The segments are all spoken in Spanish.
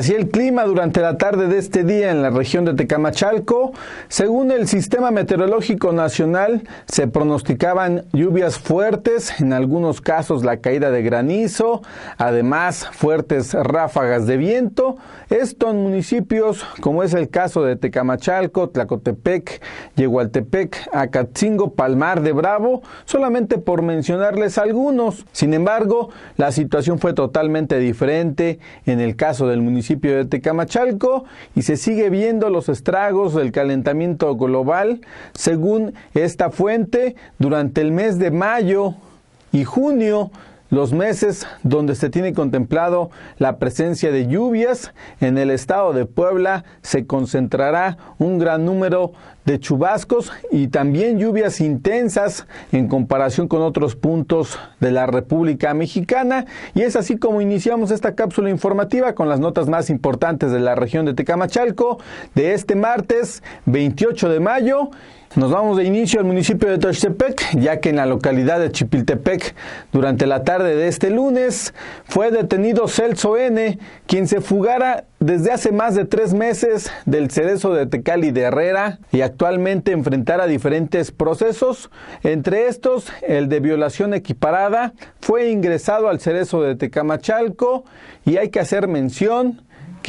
Así el clima durante la tarde de este día en la región de Tecamachalco, según el Sistema Meteorológico Nacional, se pronosticaban lluvias fuertes, en algunos casos la caída de granizo, además fuertes ráfagas de viento, esto en municipios como es el caso de Tecamachalco, Tlacotepec, Yehualtepec, Acatzingo, Palmar de Bravo, solamente por mencionarles algunos. Sin embargo, la situación fue totalmente diferente en el caso del municipio de Tecamachalco y se sigue viendo los estragos del calentamiento global. Según esta fuente, durante el mes de mayo y junio los meses donde se tiene contemplado la presencia de lluvias en el estado de Puebla se concentrará un gran número de chubascos y también lluvias intensas en comparación con otros puntos de la República Mexicana. Y es así como iniciamos esta cápsula informativa con las notas más importantes de la región de Tecamachalco de este martes 28 de mayo. Nos vamos de inicio al municipio de Tochtepec, ya que en la localidad de Chipiltepec, durante la tarde de este lunes, fue detenido Celso N, quien se fugara desde hace más de tres meses del cerezo de Tecali de Herrera y actualmente enfrentar a diferentes procesos. Entre estos, el de violación equiparada fue ingresado al cerezo de Tecamachalco y hay que hacer mención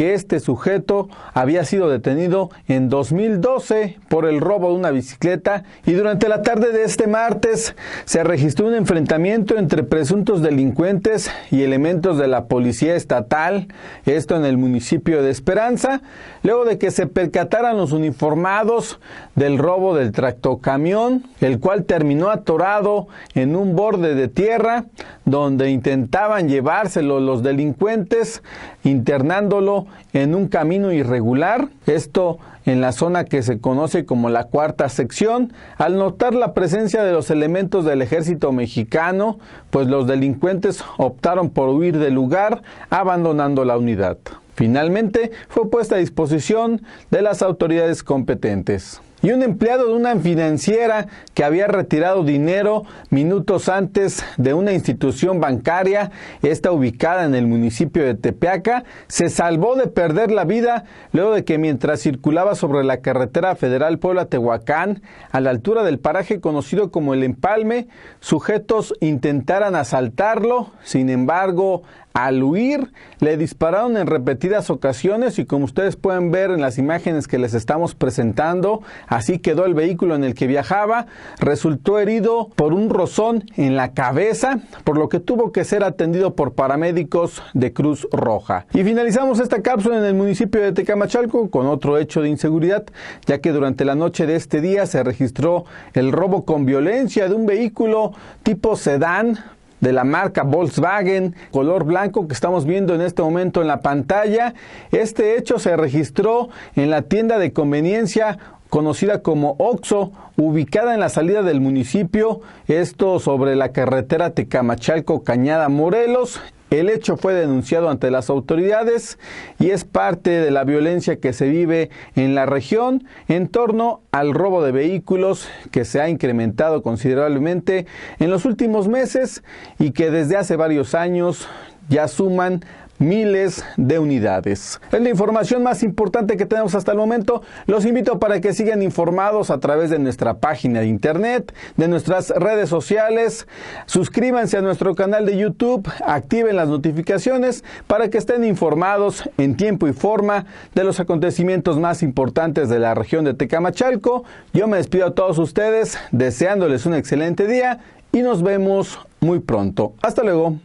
este sujeto había sido detenido en 2012 por el robo de una bicicleta y durante la tarde de este martes se registró un enfrentamiento entre presuntos delincuentes y elementos de la policía estatal, esto en el municipio de Esperanza, luego de que se percataran los uniformados del robo del tractocamión, el cual terminó atorado en un borde de tierra donde intentaban llevárselo los delincuentes, internándolo en un camino irregular, esto en la zona que se conoce como la cuarta sección. Al notar la presencia de los elementos del ejército mexicano, pues los delincuentes optaron por huir del lugar, abandonando la unidad. Finalmente, fue puesta a disposición de las autoridades competentes y un empleado de una financiera que había retirado dinero minutos antes de una institución bancaria, esta ubicada en el municipio de Tepeaca, se salvó de perder la vida luego de que mientras circulaba sobre la carretera federal Puebla-Tehuacán, a la altura del paraje conocido como el Empalme, sujetos intentaran asaltarlo, sin embargo, al huir, le dispararon en repetidas ocasiones y como ustedes pueden ver en las imágenes que les estamos presentando, Así quedó el vehículo en el que viajaba, resultó herido por un rozón en la cabeza, por lo que tuvo que ser atendido por paramédicos de Cruz Roja. Y finalizamos esta cápsula en el municipio de Tecamachalco con otro hecho de inseguridad, ya que durante la noche de este día se registró el robo con violencia de un vehículo tipo sedán de la marca Volkswagen, color blanco que estamos viendo en este momento en la pantalla. Este hecho se registró en la tienda de conveniencia conocida como Oxo, ubicada en la salida del municipio, esto sobre la carretera Tecamachalco-Cañada-Morelos. El hecho fue denunciado ante las autoridades y es parte de la violencia que se vive en la región en torno al robo de vehículos que se ha incrementado considerablemente en los últimos meses y que desde hace varios años ya suman miles de unidades. Es la información más importante que tenemos hasta el momento. Los invito para que sigan informados a través de nuestra página de internet, de nuestras redes sociales. Suscríbanse a nuestro canal de YouTube, activen las notificaciones para que estén informados en tiempo y forma de los acontecimientos más importantes de la región de Tecamachalco. Yo me despido a todos ustedes deseándoles un excelente día y nos vemos muy pronto. Hasta luego.